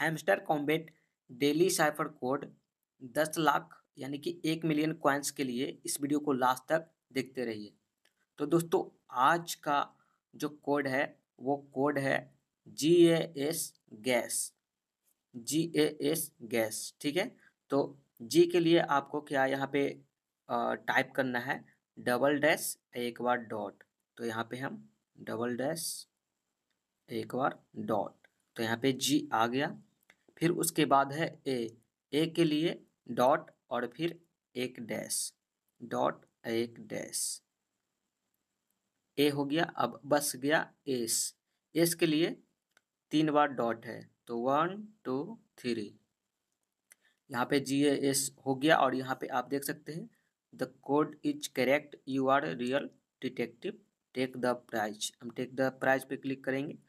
hamster Kombat daily cipher code दस लाख यानी कि एक मिलियन क्वाइंस के लिए इस वीडियो को लास्ट तक देखते रहिए तो दोस्तों आज का जो कोड है वो कोड है G A S gas G A S gas ठीक है तो जी के लिए आपको क्या यहाँ पे टाइप करना है डबल डैश एक बार डॉट तो यहाँ पे हम डबल डैश एक बार डॉट तो यहाँ पे जी आ गया फिर उसके बाद है ए ए के लिए डॉट और फिर एक डैश डॉट एक डैश ए हो गया अब बस गया एस एस के लिए तीन बार डॉट है तो वन टू थ्री यहाँ पे जी एस हो गया और यहाँ पे आप देख सकते हैं the code is correct you are real detective take the prize हम टेक द प्राइज पे क्लिक करेंगे